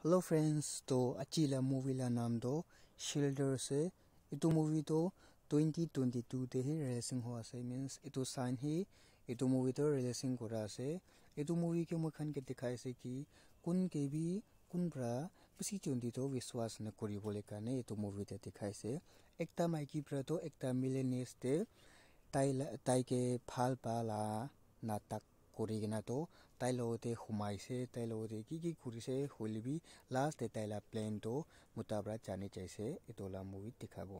Hello friends to achila movie la nam do shelter se itu movie to 2022 te releasing ho ase means itu sign he itu movie to releasing kora ase itu movie ke mukhan ke dikhai se ki kun ke bi kun bra kisi chundi to vishwas na kori bole kane itu movie te dikhai se ekta mai ki bra to ekta millennials te tai tai ke phal pa la natak কৰি কিনে তো তাইৰ লগতে সোমাইছে তাইৰ লগতে কি কি কৰিছে হ'লে বি লাষ্ট তাইলা প্লেনটো মোটাবৰা জানি চাইছে এইটোলা মুভিত দেখাব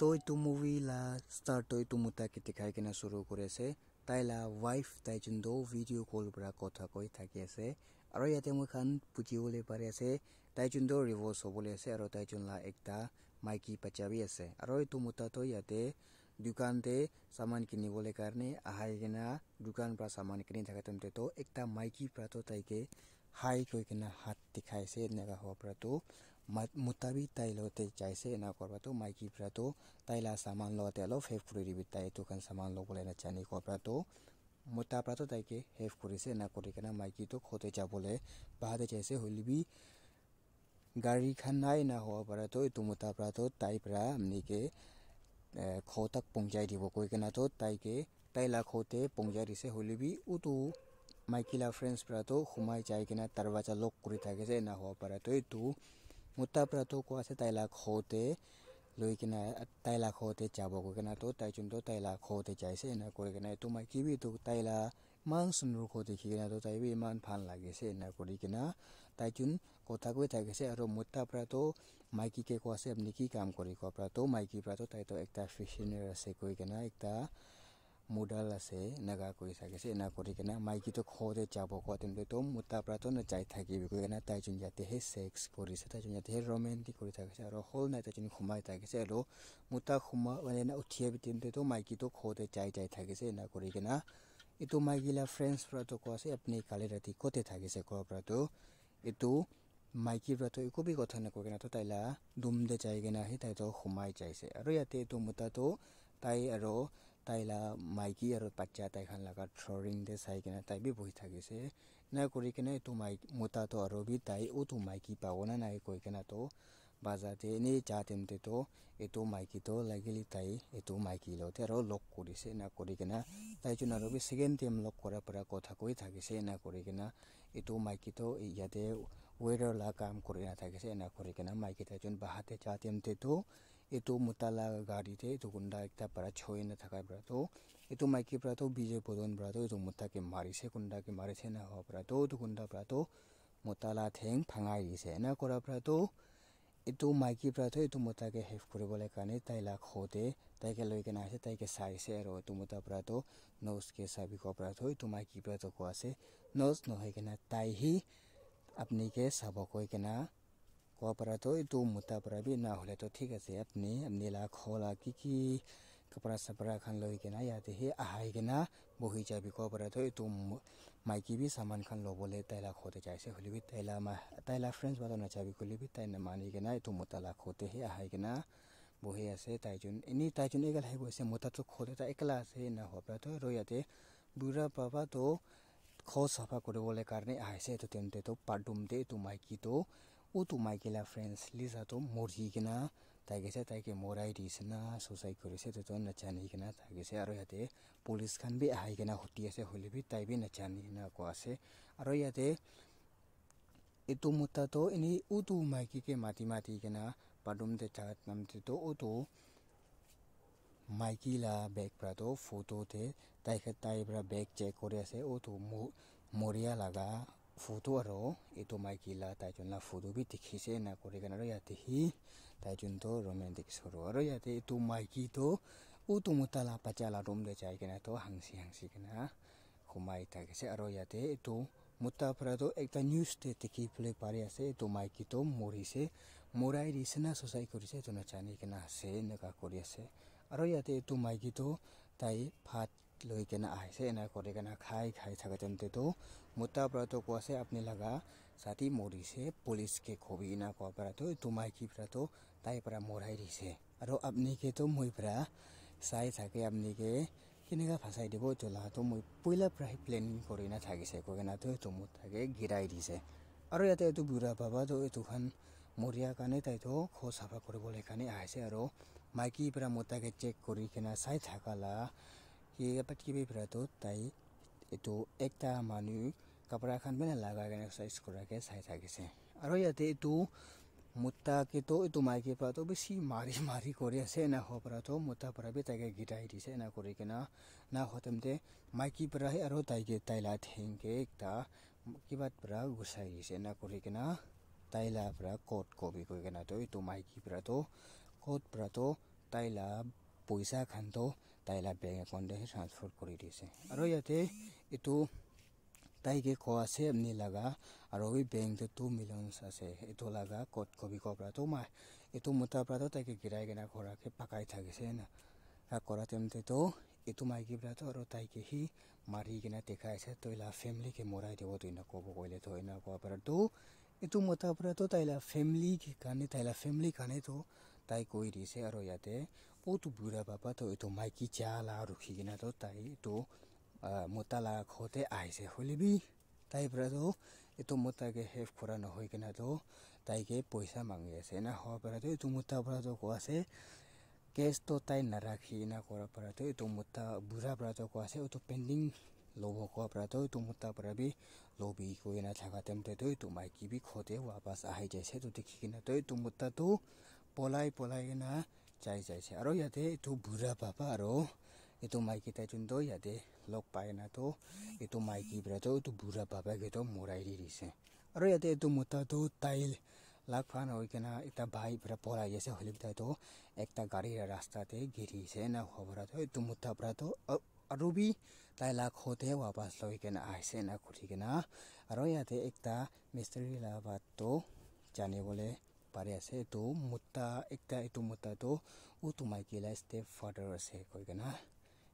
তো এইটো মুভি লা ষ্টাৰ্টটো এইটো মোটাকে দেখাই কিনে চুৰু কৰিছে তাই লা ৱাইফ তাই যোনটো ভিডিঅ' কলৰ পৰা কথা কৈ থাকি আছে আৰু ইয়াতে মই খান বুজিবলৈ পাৰি আছে তাই যোনটো ৰিভৰ্চ হ'বলৈ আছে আৰু তাই যোন লা এটা মাইকী বাচ্চা আছে আৰু এইটো মুঠাটো ইয়াতে দোকানতে চামান কিনিবলৈ কাৰণে আহাই কিনে দোকানৰ পৰা চামান কিনি থাকে তেন্তেতো একটা মাইকী পৰাটো তাইকে হাই কৈ কিনে হাত দেখাইছে এনেকুৱা হোৱাৰ পৰাটো মুতাবি তাই লগতে যাইছে এনেকুৱা কৰবাতো মাইকীৰ পৰাতো তাই লা চামান লওঁতে অলপ হেফ কৰি দিবি তাই এইটো কাৰণে চামান ল'বলৈ নাজানি কোৱাৰ পৰাতো মই তাৰ পৰাতো তাইকে হেফ কৰিছে এনে কৰি কিনে মাইকীটোক সতে যাবলৈ বাহাতে যাইছে হলিবি গাড়ীখন নাই না হোৱাৰ পৰাতো এইটো মোটাৰ পৰাতো তাইৰ পৰা এনেকৈ খৌতাক পংজাই দিব কৈ কিনেতো তাইকে তাই লা খৌতে পংজাই দিছে হলিবি ওটো মাইকীলা ফ্ৰেণ্ডছ পৰাতো সোমাই যাই কিনে তাৰ বাজাৰ লগ কৰি থাকে যে এনে হোৱাৰ পৰাতো এইটো মুটা পৰা তো কোৱা আছে তাই লাগ হওঁতে লৈ কিনে তাই লাগ হওঁতে যাব গৈ কিনে তো তাই যোনটো তাই লাগ হওঁতে যাইছে এনেকৈ কৰি কিনে তো মই কিবি তো তাই লা ইমান সুন্দৰ কৈ দেখি কিনে তো তাই ইমান ভাল লাগিছে এনেকৈ কৰি কিনে তাই যোন কথা কৈ থাকিছে আৰু মুটা পৰা তো মাইকীকে কোৱা আছে আপুনি কি কাম কৰি কোৱা পৰা তো মাইকীৰ পৰা তো তাইতো এটা ফেশ্বনেৰ আছে কৈ কিনে এটা মোডাল আছে এনেকুৱা কৰি থাকিছে এনেকুৱা কৰি কিনে মাইকীটো খোৱাতে যাব খোৱা তেন্তে তো মোটা পৰাতো যাই থাকিবি কৈ কিনে তাইজন ইয়াতেহে চেক্স কৰিছে তাই তাইজন ইয়াতেহে ৰমেণ্টিক কৰি থাকিছে আৰু হ'ল নাই তাই যোন সোমাই থাকিছে আৰু মোটা সোমাই মানে এনে উঠিয়াবি তেন্তেতো মাইকীটো খোৱাতে যাই যাই থাকিছে এনেকুৱা কৰি কিনে এইটো মাইকীলা ফ্ৰেণ্ডছ পৰাতো কোৱা আপুনি কালি ৰাতি ক'তে থাকিছে ঘৰৰ পৰাটো এইটো মাইকীৰ পৰাতো একো বি কথা নকৰি কিনেতো তাইলা দুম দে যাই কিনে আহি তাইতো সোমাই যাইছে আৰু ইয়াতে এইটো মোটাটো তাই আৰু তাই লা মাইকী আৰু বাচ্চা তাইখন লগা ড্ৰয়িং দে চাই কিনে তাই বহি থাকিছে এনে কৰি কিনে এইটো মাইক মোটাটো আৰু বি তাই অ'টো মাইকী পাব নে নাই কৈ কিনে তো বাজাতে এনেই যা তেন্তেতো এইটো মাইকীটো লাগিলে তাই এইটো মাইকীৰ লগতে আৰু লগ কৰিছে এনেকৈ কৰি কিনে তাইজন আৰু বি ছেকেণ্ড টাইম লগ কৰাৰ পৰা কথা কৈ থাকিছে এনে কৰি কিনে এইটো মাইকীটো ইয়াতে ৱেৰৰ লগা কাম কৰি নাথাকিছে এনে কৰি কিনে মাইকী তাইজন বাহাতে যা তেন্তেতো এইটো মোটালা গাড়ীতে এইটো গুণ্ডা একটা পৰা ছয় নাথাকা পৰা তো এইটো মাইকী পৰা তো বিজয় বদন পৰা তো এইটো মোটাকে মাৰিছে গুণ্ডাকে মাৰিছে নে হোৱা পৰা তো এইটো গুণ্ডা পৰা তো মোটালা ঠেং ভাঙাই দিছে এনে কৰাৰ পৰা তো এইটো মাইকী পৰা তো এইটো মোটাকে হেল্প কৰিবলৈ কাৰণে তাই লাগ হওঁতে তাইকে লৈ কেনে আছে তাইকে চাইছে আৰু এইটো মোটাৰ পৰা তো নজকে চাবি কোৱা পৰা তো এইটো মাইকী পৰা তো কোৱা আছে নজ নহয় কেনে তাইহি আপুনিকে চাব কৈ কেনে वहाँ तो तू मुता पर भी ना होले तो ठीक है अपनी नीला खोला कि कि कपड़ा सपड़ा खान लो के ना याते हे आहाई के ना बही जा भी कपड़ा तो तू माइकी भी सामान खान लो बोले तैला खोते जाए होली भी तैला मा तैला फ्रेंड्स बात ना चाबी खुली भी तैना मानी के ना तो मुता ला खोते हे आहाई के ना বহি আছে তাইজন এনেই তাইজন এগাল আহি গৈছে মোটাটো খোলে তাই একলা আছে না হবা তো ৰৈ ইয়াতে বুঢ়া পাবা তো খোজ से तो কাৰণে तो এইটো दे तो এইটো तो ও তো মাইকেল ফ্রেন্ডস লিজা তো মরি কিনা তাইকে তাইকে মরাই দিয়েছে না সুসাইড করেছে তো নাচানি কিনা তাইছে আর ইয়াতে পুলিশ খান বি আহি কিনা হতি আছে হলে বি তাই বি নাচানি কিনা ক আছে আর ইয়াতে এটো মোটা তো এনে ও তো মাইকে মাতি মাতি কিনা পাডুম দে চাগাত নামতে তো ও তো মাইকিলা বেগ পৰা তো ফটোতে তাইক তাইৰ পৰা বেগ চেক কৰি আছে অ' তো মৰিয়া লগা photo aro eto mai ki la tai chuna photo bi dikhi se na kore gana ro yate hi tai chun to romantic soro aro yate eto mai ki to u tu muta la pa chala rom de chai kena to hang si hang si kena kumai ta ke se aro yate eto muta pra to ekta news te dikhi ple pare ase eto mai ki to mori se morai ri sena sosai kori se chuna chani kena se na ka kori ase aro yate eto mai ki to tai phat লৈ কেনে আহিছে এনে কৰি কিনে খাই খাই থাকে তেন্তেতো মোটা পৰাটো কৈছে আপুনি লগা ছাতি মৰিছে পুলিচকে কবি না কোৱা পৰাটো এই তোমাইকী পৰাটো তাইৰ পৰা মৰাই দিছে আৰু আপুনিকেতো মই পৰা চাই থাকে আপুনিকে কেনেকৈ ফাঁচাই দিব জ্বলাটো মই পইলাৰ পৰাই প্লেনিং কৰি না থাকিছে কৈ কিনেতো এইটো মোৰ থাকে গিৰাই দিছে আৰু ইয়াতে এইটো বুঢ়া বাবাটো এইটোখন মৰিয়াৰ কাৰণে তাইতো খ চাফা কৰিবলৈ কাৰণে আহিছে আৰু মাইকীৰ পৰা মোৰ তাকে চেক কৰি কিনে চাই থাকালা ये पट्टी भी फिर तो तई तो एक मानु कपड़ा खान मैंने लगा के एक्सरसाइज करा के सही था किसे और ये तो तू मुत्ता के तो तू माइक पर तो बेसि मारी मारी कर से ना हो पर तो मुत्ता पर भी तक गिटाई दी से ना करके ना ना होते मे माइक पर है और तई के तैला थें के एक की बात पर घुसाई से ना करके ना कोई ना तो तू माइक पर तो कोट पैसा खान तो তাইলা বেংক একাউণ্টে সি ট্ৰান্সফাৰ কৰি দিছে আৰু ইয়াতে এইটো তাইকে কোৱা আছে এমনি লগা আৰু এই বেংকটো টু মিলিয়নছ আছে এইটো লগা ক'ত কবি কোৱাৰ পৰাতো মা এইটো মুঠাৰ পৰাতো তাইকে গিৰাই কিনা কৰাকে পাকাই থাকিছে কৰা টাইমতেতো এইটো মাইকী পৰাতো আৰু তাইকে সি মাৰি কিনে দেখাইছে তইলা ফেমিলিকে মৰাই দিব তই না ক'ব কৰিলে তই না কোৱাৰ পৰাতো এইটো মুঠাৰ পৰাতো তাইলা ফেমিলি কাৰণে তাইলা ফেমিলিৰ কাৰণেতো তাই কৈ দিছে আৰু ইয়াতে অ'তো বুঢ়া বাপা তো এইটো মাইকী চালা ৰখি কিনে তো তাই এইটো মতালা ঘৰতে আহিছে হ'লিবি তাইৰ পৰাতো এইটো মতাকে হেল্প কৰা নহৈ কিনে তো তাইকে পইচা মাগি আছে এনে হোৱাৰ পৰাতো এইটো মোটাৰ পৰাতো কোৱা আছে কেছটো তাই নাৰাখি কিনে কৰাৰ পৰাতো এইটো মোটা বুঢ়া পৰাতো কোৱা আছে এইটো পেণ্ডিং ল'ব কোৱাৰ পৰাতো এইটো মোটাৰ পৰা বি লবি কৰি কিনে থকা টাইমতে তো এইটো মাইকী বি ঘৰতে ৱাপাছ আহি যাইছে তো দেখি কিনে তো এইটো মোটাটো পলাই পলাই কিনে যাই যাইছে আৰু ইয়াতে এইটো বুঢ়া বাবা আৰু এইটো মাইকীটাই যোনটো ইয়াতে লগ পাই না তো এইটো মাইকী পৰাটো এইটো বুঢ়া বাবা কেইটাও মৰাই দি দিছে আৰু ইয়াতে এইটো মতাটো টাইল লাগ ফান হৈ কিনে এটা ভাই পৰা পলাই আছে হলি পিঠাইতো একটা গাড়ীৰ ৰাস্তাতে গিৰিছে না খবৰাটো এইটো মুঠা পৰাটো আৰু বি তাই লাগ হওঁতে ৱাপাছ লৈ কিনে আহিছে না ঘূৰি কিনে আৰু ইয়াতে একটা মিস্ত্ৰীৰ লাভাতটো জানিবলৈ পাৰে আছে এইটো মোটা একটা এইটো মোটাটো ও তো মাইকেলা ষ্টেপ ফাদাৰ আছে কৈ কেনে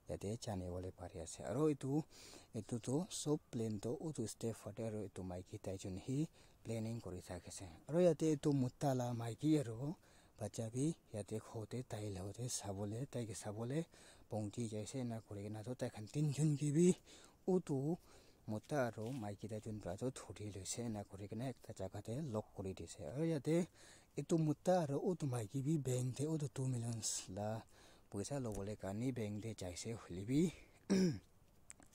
ইয়াতে জানিবলৈ পাৰি আছে আৰু এইটো এইটোতো চব প্লেনটো ওটো ষ্টেপ ফাদাৰ আৰু এইটো মাইকী তাইজন সি প্লেনিং কৰি থাকিছে আৰু ইয়াতে এইটো মোটালা মাইকী আৰু বাচ্চা বি ইয়াতে খোঁতে তাই লওঁতে চাবলৈ তাইক চাবলৈ পংটি যাইছে এনে কৰি কেনেতো তাইখন তিনিজন কেবি ওটো মতা আৰু মাইকীকেইটাই যোনবিলাক ধৰি লৈছে এনেকৈ কৰি কিনে এটা জেগাতে লগ কৰি দিছে আৰু ইয়াতে এইটো মতা আৰু অ'টো মাইকী বি বেংক দে অ'টো টু মিলিয়নচ লা পইচা ল'বলৈ কাৰণে বেংক দে যাইছে হলিবি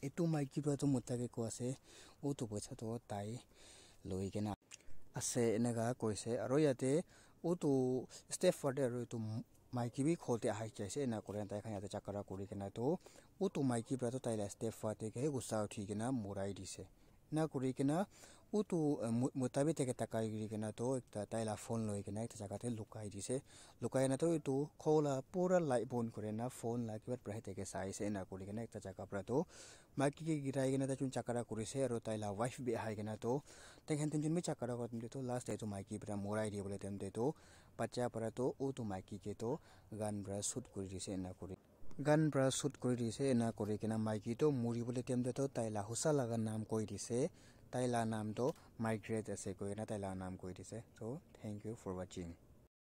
এইটো মাইকীৰ পৰাতো মতাকে কৈছে অ'টো পইচাটো তাই লৈ কিনে আছে এনেকুৱা কৈছে আৰু ইয়াতে অ'টো ষ্টেপ ফাৰ্ডে আৰু এইটো মাইকী বি খোলতে আহি যাইছে এনা কৰে তাই খাই ইয়াতে চাকৰা কৰি কিনে তো ওটো মাইকী পৰা তো তাইলৈ ষ্টেপ ফুৱাতে গুচা উঠি কিনে মৰাই দিছে এনে কৰি কিনে উতো মোতাবি তেখেত টাকা গিৰি কিনে তো এটা তাই লা ফোন লৈ কিনে এটা জেগাতে লুকাই দিছে লুকাই কিনে তো এইটো খৌলা পুৰা লাইট বন কৰে না ফোন লা কিবা প্ৰায় তেখেত চাইছে না কৰি কিনে এটা জেগাৰ পৰা তো মাইকীকে গিৰাই কিনে তাই যোন চাকাৰা কৰিছে আৰু তাই লা ৱাইফ বি আহি কিনে তো তেখেন তেন যোন বি চাকাৰা কৰি দিয়ে তো লাষ্ট এইটো মাইকী পৰা মৰাই দিয়ে বোলে তেন্তে তো বাচ্চা পৰা তো উতো মাইকীকে তো গান পৰা শ্বুট কৰি দিছে এনে কৰি গান পৰা শ্বুট কৰি দিছে এনে কৰি কিনে মাইকীটো মৰিবলৈ তেন্তে তো তাই লাহুচা লাগাৰ নাম কৈ দিছে তাইলা নামটো মাইগ্ৰেট আছে কৈ কিনে তাইলা নাম কৈ দিছে চ' থেংক ইউ ফৰ ৱাচিং